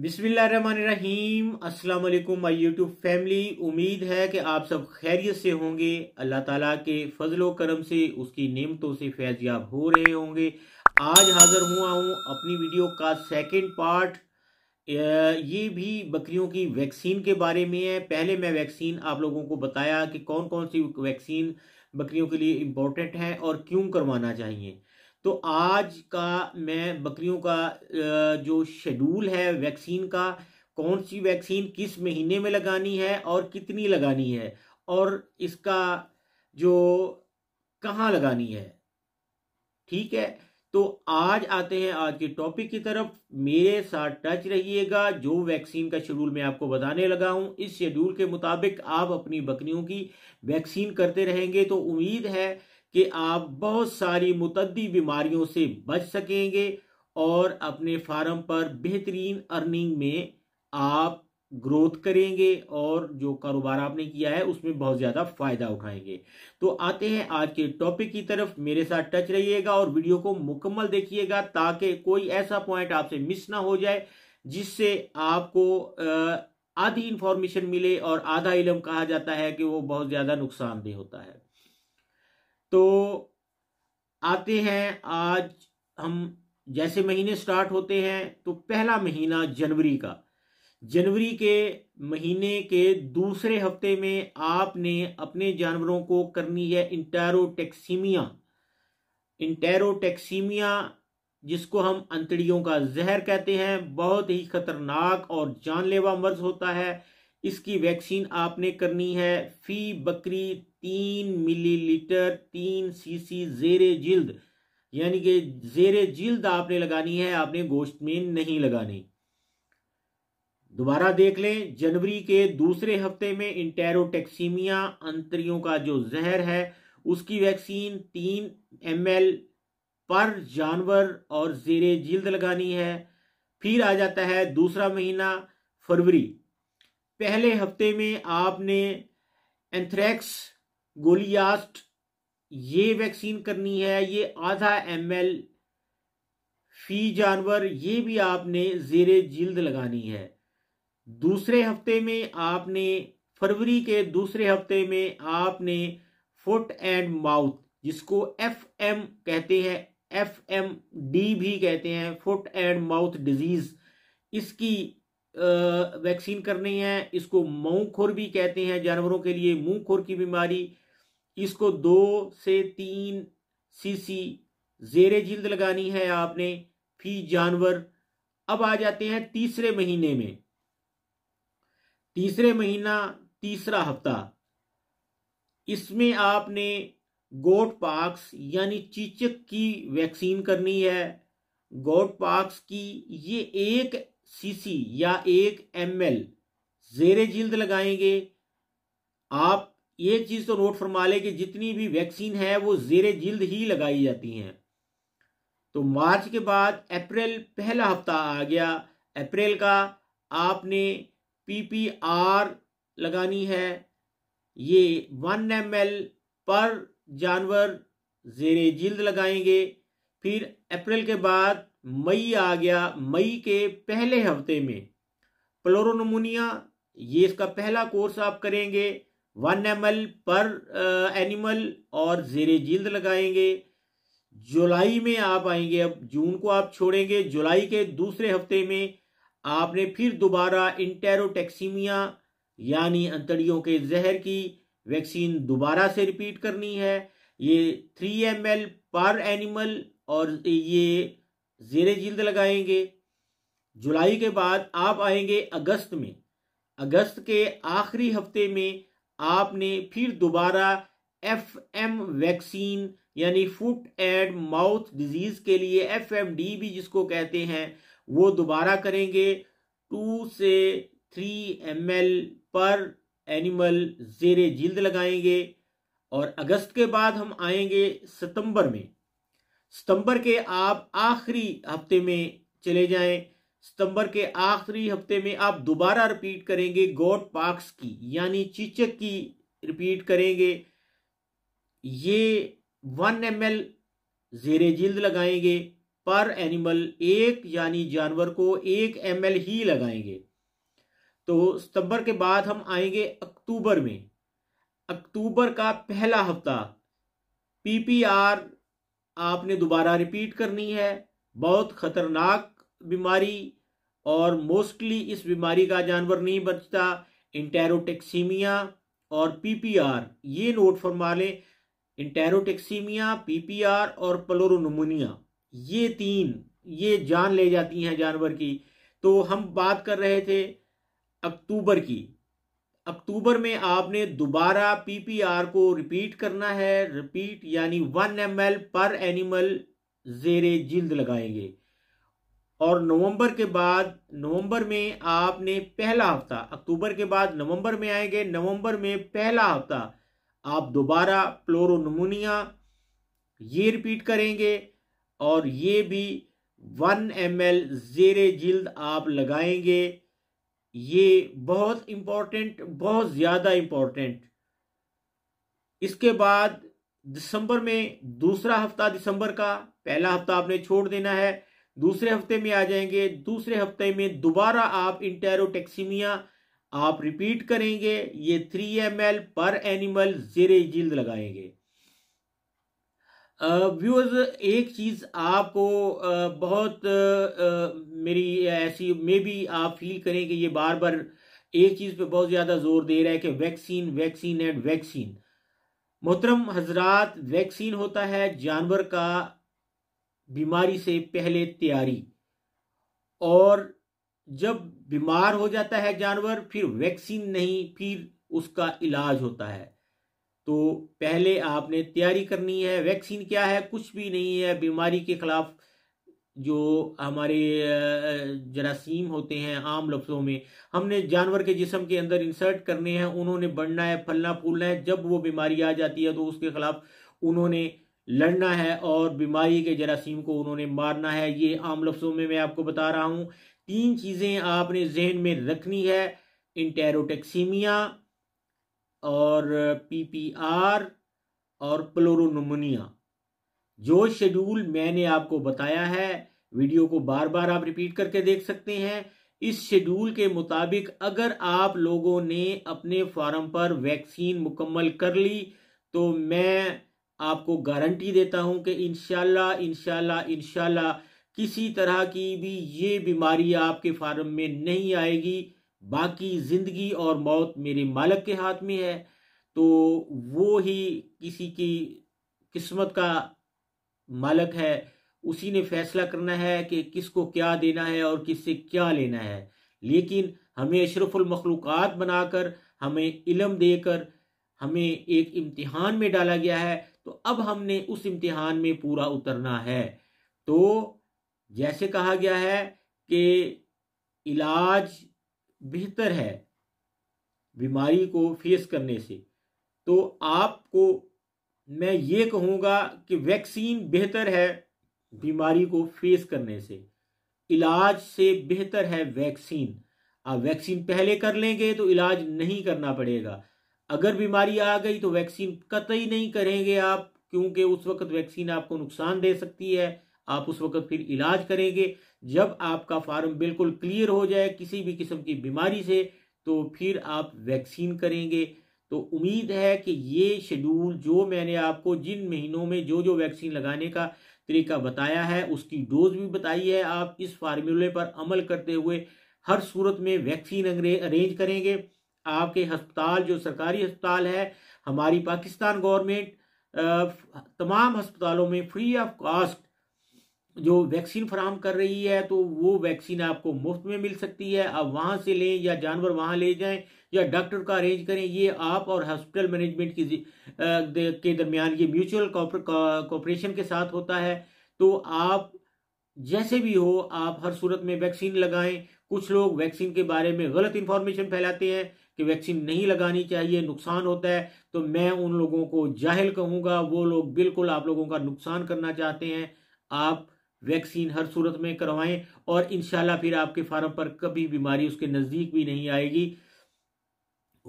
बिस्मिल्लाहिर्रहमानिर्रहीम अस्सलाम वालेकुम माय यूट्यूब फैमिली उम्मीद है कि आप सब खैरियत से होंगे अल्लाह ताला के फजलो करम से उसकी नेमतों से फैजयाब हो रहे होंगे आज हाजिर हुआ हूँ अपनी वीडियो का सेकंड पार्ट ये भी बकरियों की वैक्सीन के बारे में है पहले मैं वैक्सीन आप लोगों को बताया कि कौन कौन सी वैक्सीन बकरियों के लिए इम्पोर्टेंट है और क्यों करवाना चाहिए तो आज का मैं बकरियों का जो शेड्यूल है वैक्सीन का कौन सी वैक्सीन किस महीने में लगानी है और कितनी लगानी है और इसका जो कहाँ लगानी है ठीक है तो आज आते हैं आज के टॉपिक की तरफ मेरे साथ टच रहिएगा जो वैक्सीन का शेड्यूल मैं आपको बताने लगा हूं इस शेड्यूल के मुताबिक आप अपनी बकरियों की वैक्सीन करते रहेंगे तो उम्मीद है कि आप बहुत सारी मुतदी बीमारियों से बच सकेंगे और अपने फार्म पर बेहतरीन अर्निंग में आप ग्रोथ करेंगे और जो कारोबार आपने किया है उसमें बहुत ज़्यादा फायदा उठाएंगे तो आते हैं आज के टॉपिक की तरफ मेरे साथ टच रहिएगा और वीडियो को मुकम्मल देखिएगा ताकि कोई ऐसा पॉइंट आपसे मिस ना हो जाए जिससे आपको आधी इंफॉर्मेशन मिले और आधा इलम कहा जाता है कि वो बहुत ज़्यादा नुकसानदेह होता है तो आते हैं आज हम जैसे महीने स्टार्ट होते हैं तो पहला महीना जनवरी का जनवरी के महीने के दूसरे हफ्ते में आपने अपने जानवरों को करनी है इंटेरोटेक्सीमिया इंटेरोटेक्सीमिया जिसको हम अंतड़ियों का जहर कहते हैं बहुत ही खतरनाक और जानलेवा मर्ज होता है इसकी वैक्सीन आपने करनी है फी बकरी तीन मिलीलीटर तीन सीसी जेरे जिल्द यानी कि जेरे जिल्द आपने लगानी है आपने गोश्त में नहीं लगानी दोबारा देख लें जनवरी के दूसरे हफ्ते में इंटेरोटेक्सीमिया अंतरियों का जो जहर है उसकी वैक्सीन तीन एम पर जानवर और जेरे जिल्द लगानी है फिर आ जाता है दूसरा महीना फरवरी पहले हफ्ते में आपने एंथ्रैक्स गोलियास्ट ये वैक्सीन करनी है ये आधा एम एल फी जानवर ये भी आपने जेर जिल्द लगानी है दूसरे हफ्ते में आपने फरवरी के दूसरे हफ्ते में आपने फुट एंड माउथ जिसको एफ एम कहते हैं एफ एम डी भी कहते हैं फुट एंड माउथ डिजीज इसकी वैक्सीन करनी है इसको मऊ खुर भी कहते हैं जानवरों के लिए मुंह खुर की बीमारी इसको दो से तीन सीसी जेरे जिल्द लगानी है आपने फी जानवर अब आ जाते हैं तीसरे महीने में तीसरे महीना तीसरा हफ्ता इसमें आपने गोट पाक्स यानी चीचक की वैक्सीन करनी है गोट पाक्स की ये एक सीसी या एक एमएल जेरे जिल्द लगाएंगे आप ये चीज तो नोट फरमा ले कि जितनी भी वैक्सीन है वो जेरे जिल्द ही लगाई जाती हैं तो मार्च के बाद अप्रैल पहला हफ्ता आ गया अप्रैल का आपने पीपीआर लगानी है ये वन एम पर जानवर जेर जिल्द लगाएंगे फिर अप्रैल के बाद मई आ गया मई के पहले हफ्ते में प्लोरोनमोनिया ये इसका पहला कोर्स आप करेंगे वन एम पर एनिमल और जेर जिल्द लगाएंगे जुलाई में आप आएंगे अब जून को आप छोड़ेंगे जुलाई के दूसरे हफ्ते में आपने फिर दोबारा इंटेरोटेक्सीमिया यानी अंतड़ियों के जहर की वैक्सीन दोबारा से रिपीट करनी है ये थ्री एम पर एनिमल और ये जेर जिल्द लगाएंगे जुलाई के बाद आप आएंगे अगस्त में अगस्त के आखिरी हफ्ते में आपने फिर दोबारा एफ एम वैक्सीन यानी फुट एंड माउथ डिजीज के लिए एफ एम डी भी जिसको कहते हैं वो दोबारा करेंगे टू से थ्री एम एल पर एनिमल जेर जिल्द लगाएंगे और अगस्त के बाद हम आएंगे सितंबर में सितंबर के आप आखिरी हफ्ते में चले जाएं सितंबर के आखिरी हफ्ते में आप दोबारा रिपीट करेंगे गोड पार्क्स की यानी चीचक की रिपीट करेंगे ये वन एम एल जेरे जिल्द लगाएंगे पर एनिमल एक यानी जानवर को एक एम एल ही लगाएंगे तो सितंबर के बाद हम आएंगे अक्टूबर में अक्टूबर का पहला हफ्ता पीपीआर आपने दोबारा रिपीट करनी है बहुत खतरनाक बीमारी और मोस्टली इस बीमारी का जानवर नहीं बचता इंटेरोटेक्सीमिया और पीपीआर ये नोट फरमा लें इंटेरोटेक्सीमिया पीपीआर और पलोरोनमोनिया ये तीन ये जान ले जाती हैं जानवर की तो हम बात कर रहे थे अक्टूबर की अक्टूबर में आपने दोबारा पीपीआर को रिपीट करना है रिपीट यानी वन एम पर एनिमल जेरे जिल्द लगाएंगे और नवंबर के बाद नवंबर में आपने पहला हफ्ता अक्टूबर के बाद नवंबर में आएंगे नवंबर में पहला हफ्ता आप दोबारा प्लोरोनमोनिया ये रिपीट करेंगे और ये भी वन एम एल जेर जिल्द आप लगाएंगे ये बहुत इंपॉर्टेंट बहुत ज़्यादा इंपॉर्टेंट इसके बाद दिसंबर में दूसरा हफ्ता दिसंबर का पहला हफ्ता आपने छोड़ देना है दूसरे हफ्ते में आ जाएंगे दूसरे हफ्ते में दोबारा आप इंटेरोटेक्सीमिया आप रिपीट करेंगे ये थ्री एम एल पर एनिमल जेरे जिल्द लगाएंगे व्यूअर्स एक चीज़ आपको बहुत मेरी ऐसी मे भी आप फील करें कि ये बार बार एक चीज़ पे बहुत ज़्यादा जोर दे रहा है कि वैक्सीन वैक्सीन एंड वैक्सीन मोहतरम हजरात वैक्सीन होता है जानवर का बीमारी से पहले तैयारी और जब बीमार हो जाता है जानवर फिर वैक्सीन नहीं फिर उसका इलाज होता है तो पहले आपने तैयारी करनी है वैक्सीन क्या है कुछ भी नहीं है बीमारी के खिलाफ जो हमारे जरासीम होते हैं आम लफ्ज़ों में हमने जानवर के जिसम के अंदर इंसर्ट करने हैं उन्होंने बढ़ना है फलना फूलना है जब वो बीमारी आ जाती है तो उसके खिलाफ उन्होंने लड़ना है और बीमारी के जरासीम को उन्होंने मारना है ये आम लफ्जों में मैं आपको बता रहा हूँ तीन चीज़ें आपने जहन में रखनी है इंटेरोटेक्सीमिया और पीपीआर और प्लोरोनमोनिया जो शेड्यूल मैंने आपको बताया है वीडियो को बार बार आप रिपीट करके देख सकते हैं इस शेड्यूल के मुताबिक अगर आप लोगों ने अपने फार्म पर वैक्सीन मुकम्मल कर ली तो मैं आपको गारंटी देता हूं कि इनशाला इनशाला इनशाला किसी तरह की भी ये बीमारी आपके फार्म में नहीं आएगी बाकी ज़िंदगी और मौत मेरे मालक के हाथ में है तो वो ही किसी की किस्मत का मालक है उसी ने फैसला करना है कि किसको क्या देना है और किससे क्या लेना है लेकिन हमें अशरफुल मखलूक़ात बनाकर हमें इलम देकर हमें एक इम्तिहान में डाला गया है तो अब हमने उस इम्तिहान में पूरा उतरना है तो जैसे कहा गया है कि इलाज बेहतर है बीमारी को फेस करने से तो आपको मैं ये कहूँगा कि वैक्सीन बेहतर है बीमारी को फेस करने से इलाज से बेहतर है वैक्सीन आप वैक्सीन पहले कर लेंगे तो इलाज नहीं करना पड़ेगा अगर बीमारी आ गई तो वैक्सीन कतई नहीं करेंगे आप क्योंकि उस वक्त वैक्सीन आपको नुकसान दे सकती है आप उस वक्त फिर इलाज करेंगे जब आपका फार्म बिल्कुल क्लियर हो जाए किसी भी किस्म की बीमारी से तो फिर आप वैक्सीन करेंगे तो उम्मीद है कि ये शेड्यूल जो मैंने आपको जिन महीनों में जो जो वैक्सीन लगाने का तरीका बताया है उसकी डोज भी बताई है आप इस फार्मूले पर अमल करते हुए हर सूरत में वैक्सीन अरेंज करेंगे आपके हस्पताल जो सरकारी अस्पताल है हमारी पाकिस्तान गवर्नमेंट तमाम अस्पतालों में फ्री ऑफ कॉस्ट जो वैक्सीन फराम कर रही है तो वो वैक्सीन आपको मुफ्त में मिल सकती है आप वहाँ से लें या जानवर वहाँ ले जाएं या डॉक्टर का अरेंज करें ये आप और हॉस्पिटल मैनेजमेंट की के दरमियान ये म्यूचुअल कॉपरेशन के साथ होता है तो आप जैसे भी हो आप हर सूरत में वैक्सीन लगाएं कुछ लोग वैक्सीन के बारे में गलत इंफॉर्मेशन फैलाते हैं कि वैक्सीन नहीं लगानी चाहिए नुकसान होता है तो मैं उन लोगों को जाहिल कहूँगा वो लोग बिल्कुल आप लोगों का नुकसान करना चाहते हैं आप वैक्सीन हर सूरत में करवाएं और इनशाला फिर आपके फार्म पर कभी बीमारी उसके नज़दीक भी नहीं आएगी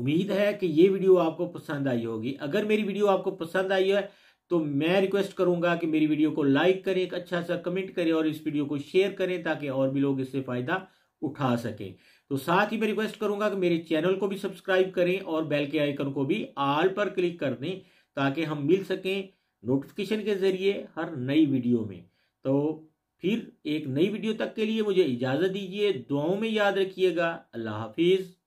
उम्मीद है कि ये वीडियो आपको पसंद आई होगी अगर मेरी वीडियो आपको पसंद आई है तो मैं रिक्वेस्ट करूंगा कि मेरी वीडियो को लाइक करें एक अच्छा सा कमेंट करें और इस वीडियो को शेयर करें ताकि और भी लोग इससे फ़ायदा उठा सकें तो साथ ही मैं रिक्वेस्ट करूंगा कि मेरे चैनल को भी सब्सक्राइब करें और बेल के आइकन को भी आल पर क्लिक कर दें ताकि हम मिल सकें नोटिफिकेशन के जरिए हर नई वीडियो में तो फिर एक नई वीडियो तक के लिए मुझे इजाज़त दीजिए दुआओं में याद रखिएगा अल्लाह हाफिज़